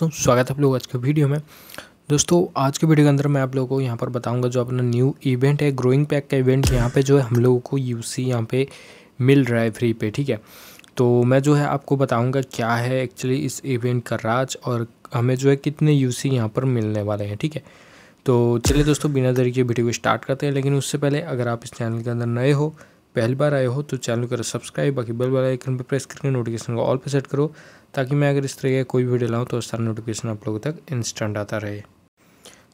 दोस्तों स्वागत है आप लोग आज के वीडियो में दोस्तों आज के वीडियो के अंदर मैं आप लोगों को यहाँ पर बताऊँगा जो अपना न्यू इवेंट है ग्रोइंग पैक का इवेंट यहाँ पे जो है हम लोगों को यू सी यहाँ पर मिल रहा है फ्री पे ठीक है तो मैं जो है आपको बताऊँगा क्या है एक्चुअली इस इवेंट का राज और हमें जो है कितने यू सी यहाँ पर मिलने वाले हैं ठीक है तो चलिए दोस्तों बिना देरी के वीडियो को स्टार्ट करते हैं लेकिन उससे पहले अगर आप इस चैनल के अंदर नए हो पहली बार आए हो तो चैनल को सब्सक्राइब बाकी बेल वाला आइकन पर प्रेस करके नोटिफिकेशन को ऑल पर सेट करो ताकि मैं अगर इस तरह का कोई वीडियो लाऊँ तो उसका नोटिफिकेशन आप लोगों तक इंस्टेंट आता रहे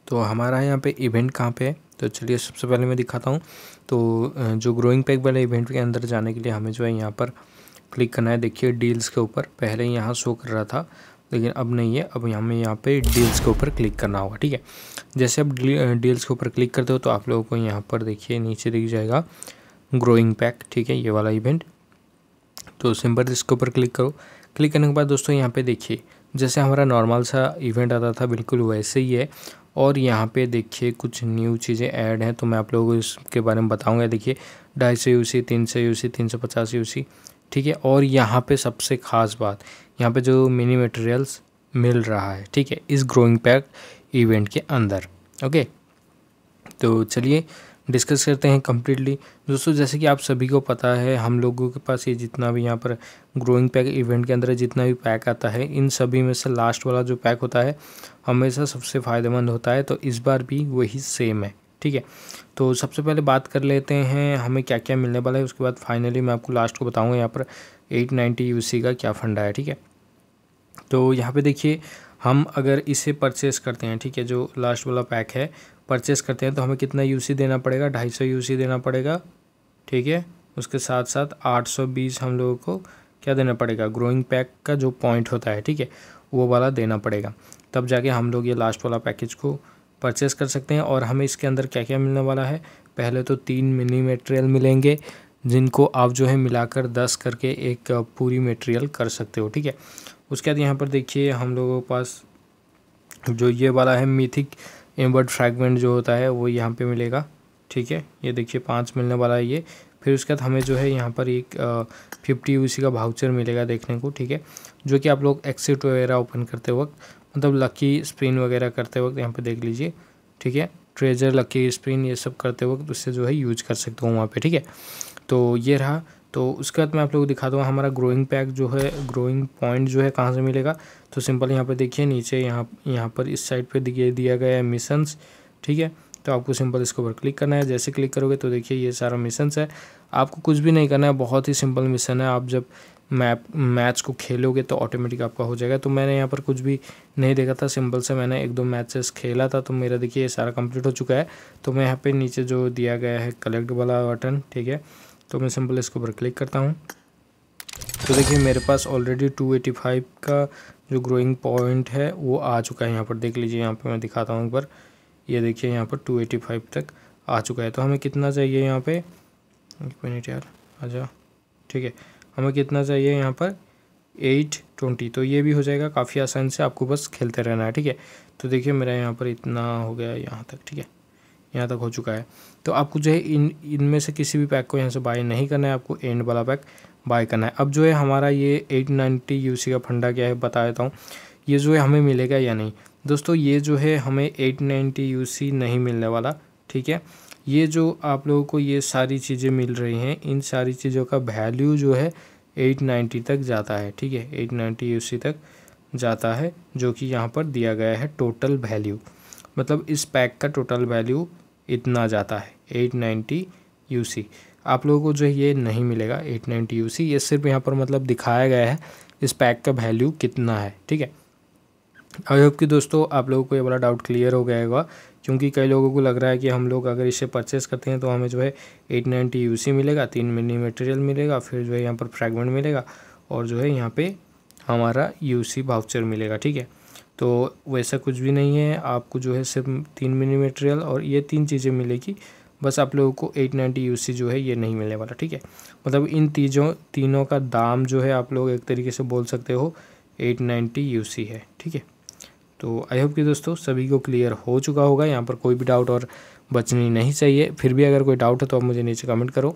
तो हमारा यहाँ पे इवेंट कहाँ पे है तो चलिए सबसे पहले मैं दिखाता हूँ तो जो ग्रोइंग पैक वाले इवेंट के अंदर जाने के लिए हमें जो है यहाँ पर क्लिक करना है देखिए डील्स के ऊपर पहले यहाँ शो कर रहा था लेकिन अब नहीं है अब हमें यहाँ पे डील्स के ऊपर क्लिक करना होगा ठीक है जैसे आप डील्स के ऊपर क्लिक करते हो तो आप लोगों को यहाँ पर देखिए नीचे दिख जाएगा ग्रोइंग पैक ठीक है ये वाला इवेंट तो सिंपल इसके ऊपर क्लिक करो क्लिक करने के बाद दोस्तों यहाँ पे देखिए जैसे हमारा नॉर्मल सा इवेंट आता था बिल्कुल वैसे ही है और यहाँ पे देखिए कुछ न्यू चीज़ें ऐड हैं तो मैं आप लोगों को इसके बारे में बताऊँगा देखिए ढाई सौ यू सी तीन सौ यू सी तीन सौ पचास यू सी ठीक है और यहाँ पे सबसे ख़ास बात यहाँ पे जो मिनी मटेरियल्स मिल रहा है ठीक है इस ग्रोइंग पैक इवेंट के अंदर ओके तो चलिए डिस्कस करते हैं कम्प्लीटली दोस्तों जैसे कि आप सभी को पता है हम लोगों के पास ये जितना भी यहाँ पर ग्रोइंग पैक इवेंट के अंदर जितना भी पैक आता है इन सभी में से लास्ट वाला जो पैक होता है हमेशा सबसे फ़ायदेमंद होता है तो इस बार भी वही सेम है ठीक है तो सबसे पहले बात कर लेते हैं हमें क्या क्या मिलने वाला है उसके बाद फाइनली मैं आपको लास्ट को बताऊँगा यहाँ पर एट नाइन्टी का क्या फंड आया ठीक है तो यहाँ पर देखिए हम अगर इसे परचेस करते हैं ठीक है जो लास्ट वाला पैक है परचेस करते हैं तो हमें कितना यूसी देना पड़ेगा ढाई सौ यूसी देना पड़ेगा ठीक है उसके साथ साथ आठ सौ बीस हम लोगों को क्या देना पड़ेगा ग्रोइंग पैक का जो पॉइंट होता है ठीक है वो वाला देना पड़ेगा तब जाके हम लोग ये लास्ट वाला पैकेज को परचेस कर सकते हैं और हमें इसके अंदर क्या क्या मिलने वाला है पहले तो तीन मिनी मटेरियल मिलेंगे जिनको आप जो है मिलाकर दस करके एक पूरी मटेरियल कर सकते हो ठीक है उसके बाद यहाँ पर देखिए हम लोगों के पास जो ये वाला है मिथिक इनवर्ट फ्रैगमेंट जो होता है वो यहाँ पे मिलेगा ठीक है ये देखिए पाँच मिलने वाला है ये फिर उसके बाद हमें जो है यहाँ पर एक फिफ्टी यू का भाउचर मिलेगा देखने को ठीक है जो कि आप लोग एक्सिट वगैरह ओपन करते वक्त मतलब लकी स्प्रिन वगैरह करते वक्त यहाँ पे देख लीजिए ठीक है ट्रेजर लकी स्प्रिन ये सब करते वक्त उससे जो है यूज कर सकते हो वहाँ पे ठीक है तो ये रहा तो उसके बाद मैं आप लोग को दिखा दूँगा हमारा ग्रोइंग पैक जो है ग्रोइंग पॉइंट जो है कहाँ से मिलेगा तो सिंपल यहाँ पर देखिए नीचे यहाँ यहाँ पर इस साइड पर दिया गया है मिशंस ठीक है तो आपको सिंपल इसके ऊपर क्लिक करना है जैसे क्लिक करोगे तो देखिए ये सारा मिशन है आपको कुछ भी नहीं करना है बहुत ही सिंपल मिशन है आप जब मैप मैच को खेलोगे तो ऑटोमेटिक आपका हो जाएगा तो मैंने यहाँ पर कुछ भी नहीं देखा था सिंपल से मैंने एक दो मैचेस खेला था तो मेरा देखिए ये सारा कंप्लीट हो चुका है तो मैं यहाँ पे नीचे जो दिया गया है कलेक्ट वाला बटन ठीक है तो मैं सिंपल इसके ऊपर क्लिक करता हूँ तो देखिए मेरे पास ऑलरेडी 285 का जो ग्रोइंग पॉइंट है वो आ चुका है यहाँ पर देख लीजिए यहाँ पर मैं दिखाता हूँ एक बार ये देखिए यहाँ पर 285 तक आ चुका है तो हमें कितना चाहिए यहाँ पे एक मिनट यार जाओ ठीक है हमें कितना चाहिए यहाँ पर एट ट्वेंटी तो ये भी हो जाएगा काफ़ी आसान से आपको बस खेलते रहना है ठीक है तो देखिए मेरा यहाँ पर इतना हो गया यहाँ तक ठीक है यहाँ तक हो चुका है तो आपको जो है इन इनमें से किसी भी पैक को यहाँ से बाय नहीं करना है आपको एंड वाला पैक बाय करना है अब जो है हमारा ये एट नाइन्टी का फंडा क्या है बता देता हूँ ये जो है हमें मिलेगा या नहीं दोस्तों ये जो है हमें एट नाइन्टी नहीं मिलने वाला ठीक है ये जो आप लोगों को ये सारी चीज़ें मिल रही हैं इन सारी चीज़ों का वैल्यू जो है नाइन्टी तक जाता है ठीक है 890 यूसी तक जाता है जो कि यहाँ पर दिया गया है टोटल वैल्यू मतलब इस पैक का टोटल वैल्यू इतना जाता है एट नाइन्टी यू सी आप लोगों को जो है ये नहीं मिलेगा एट नाइन्टी यू सी ये सिर्फ यहाँ पर मतलब दिखाया गया है इस पैक का वैल्यू कितना है ठीक है आई होप कि दोस्तों आप लोगों को ये बड़ा डाउट क्लियर हो गया होगा क्योंकि कई लोगों को लग रहा है कि हम लोग अगर इसे परचेस करते हैं तो हमें जो है एट नाइन्टी यू सी मिलेगा तीन मिनी मटेरियल मिलेगा फिर जो है यहाँ पर फ्रैगमेंट मिलेगा और जो है यहाँ पर हमारा यू सी वाउचर मिलेगा ठीक है तो वैसा कुछ भी नहीं है आपको जो है सिर्फ तीन मिनी मटेरियल और ये तीन चीज़ें मिलेगी बस आप लोगों को 890 नाइन्टी जो है ये नहीं मिलने वाला ठीक है मतलब इन तीजों तीनों का दाम जो है आप लोग एक तरीके से बोल सकते हो 890 नाइन्टी है ठीक है तो आई होप कि दोस्तों सभी को क्लियर हो चुका होगा यहाँ पर कोई भी डाउट और बचनी नहीं चाहिए फिर भी अगर कोई डाउट है तो आप मुझे नीचे कमेंट करो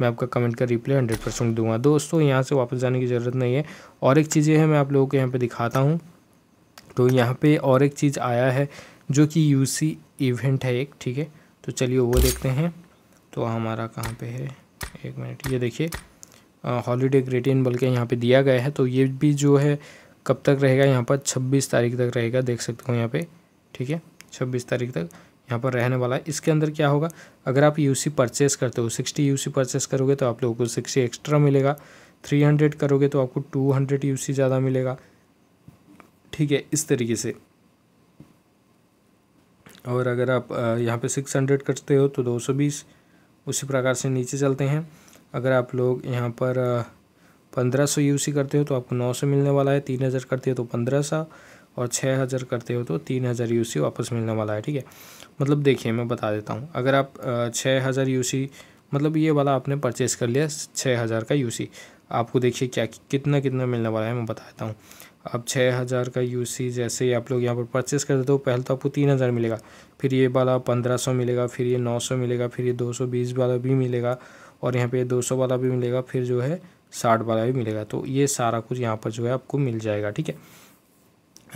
मैं आपका कमेंट का रिप्लाई हंड्रेड परसेंट दूंगा दोस्तों यहाँ से वापस जाने की ज़रूरत नहीं है और एक चीज़ें हैं मैं आप लोगों को यहाँ पर दिखाता हूँ तो यहाँ पे और एक चीज़ आया है जो कि यूसी इवेंट है एक ठीक है तो चलिए वो देखते हैं तो हमारा कहाँ पे है एक मिनट ये देखिए हॉलीडे ग्रेटिन बल्कि यहाँ पे दिया गया है तो ये भी जो है कब तक रहेगा यहाँ पर छब्बीस तारीख तक रहेगा देख सकते हो यहाँ पे ठीक है छब्बीस तारीख तक यहाँ पर रहने वाला है इसके अंदर क्या होगा अगर आप यू सी परचेस करते हो सिक्सटी यू सी परचेस करोगे तो आप लोगों को सिक्सटी एक्स्ट्रा मिलेगा थ्री हंड्रेड करोगे तो आपको टू हंड्रेड यू सी ज़्यादा मिलेगा ठीक है इस तरीके से और अगर आप यहाँ पे सिक्स हंड्रेड करते हो तो दो सौ बीस उसी प्रकार से नीचे चलते हैं अगर आप लोग यहाँ पर पंद्रह सौ यू सी करते हो तो आपको नौ सौ मिलने वाला है तीन हज़ार करते हो तो पंद्रह सौ और छः हज़ार करते हो तो तीन हज़ार यू सी वापस मिलने वाला है ठीक है मतलब देखिए मैं बता देता हूँ अगर आप छः हज़ार यू सी मतलब ये वाला आपने परचेस कर लिया छः हज़ार का यू सी आपको देखिए क्या कितना कितना मिलने वाला है मैं बता देता हूँ अब छः हज़ार का यूसी जैसे ही आप लोग यहाँ पर परचेस कर देते हो पहले तो आपको तीन हज़ार मिलेगा फिर ये वाला पंद्रह सौ मिलेगा फिर ये नौ सौ मिलेगा फिर ये दो सौ बीस वाला भी मिलेगा और यहाँ पे दो सौ वाला भी मिलेगा फिर जो है साठ वाला भी मिलेगा तो ये सारा कुछ यहाँ पर जो है आपको मिल जाएगा ठीक है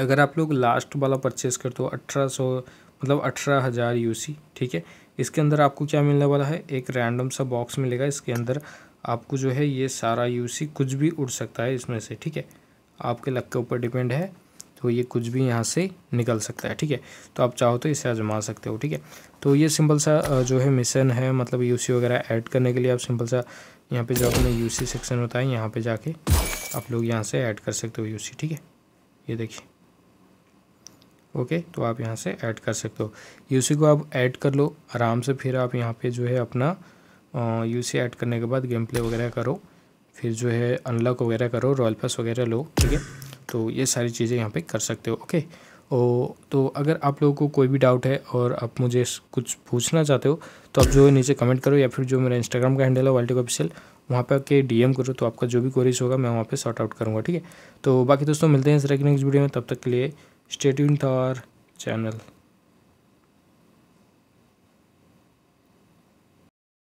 अगर आप लोग लास्ट वाला परचेस करते हो अठारह सौ मतलब अठारह हज़ार यू ठीक है इसके अंदर आपको क्या मिलने वाला है एक रैंडम सा बॉक्स मिलेगा इसके अंदर आपको जो है ये सारा यूसी कुछ भी उड़ सकता है इसमें से ठीक है आपके लक के ऊपर डिपेंड है तो ये कुछ भी यहाँ से निकल सकता है ठीक है तो आप चाहो तो इसे आजमा सकते हो ठीक है तो ये सिंपल सा जो है मिशन है मतलब यूसी वगैरह ऐड करने के लिए आप सिंपल सा यहाँ पे जो अपने यूसी सेक्शन होता है यहाँ पे जाके आप लोग यहाँ से ऐड कर सकते हो यूसी ठीक है ये देखिए ओके तो आप यहाँ से ऐड कर सकते हो यूसी को आप ऐड कर लो आराम से फिर आप यहाँ पर जो है अपना यू ऐड करने के बाद गेम प्ले वगैरह करो फिर जो है अनलॉक वगैरह करो रॉयल पास वगैरह लो ठीक है तो ये सारी चीज़ें यहाँ पे कर सकते हो ओके ओ तो अगर आप लोगों को कोई भी डाउट है और आप मुझे कुछ पूछना चाहते हो तो आप जो है नीचे कमेंट करो या फिर जो मेरा इंस्टाग्राम का हैंडल है वाल्टिक ऑफिशियल वहाँ पर के डीएम करो तो आपका जो भी क्वेरीज होगा मैं वहाँ पर सॉर्ट आउट करूँगा ठीक है तो बाकी दोस्तों मिलते हैं इस तरह की नेक्स्ट वीडियो में तब तक के लिए स्टेट फॉर चैनल